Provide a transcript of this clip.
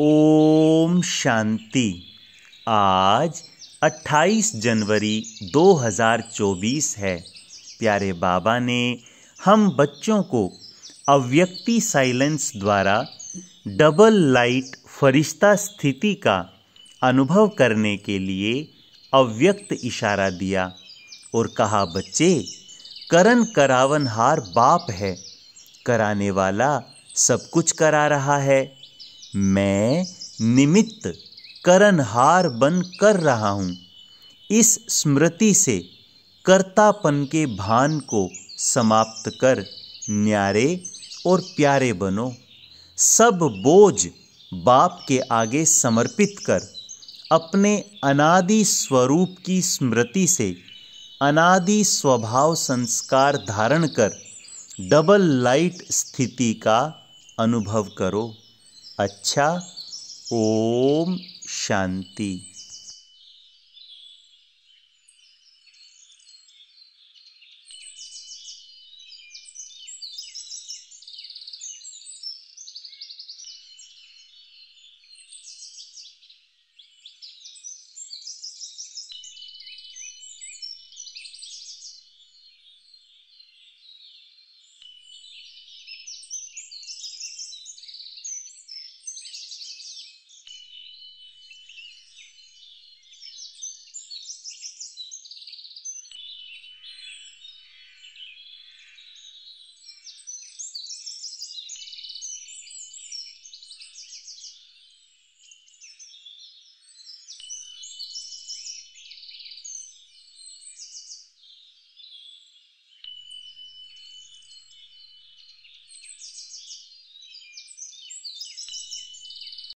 ओम शांति आज 28 जनवरी 2024 है प्यारे बाबा ने हम बच्चों को अव्यक्ति साइलेंस द्वारा डबल लाइट फरिश्ता स्थिति का अनुभव करने के लिए अव्यक्त इशारा दिया और कहा बच्चे करण करावनहार बाप है कराने वाला सब कुछ करा रहा है मैं निमित्त करणहार बन कर रहा हूँ इस स्मृति से कर्तापन के भान को समाप्त कर न्यारे और प्यारे बनो सब बोझ बाप के आगे समर्पित कर अपने अनादि स्वरूप की स्मृति से अनादि स्वभाव संस्कार धारण कर डबल लाइट स्थिति का अनुभव करो अच्छा ओम शांति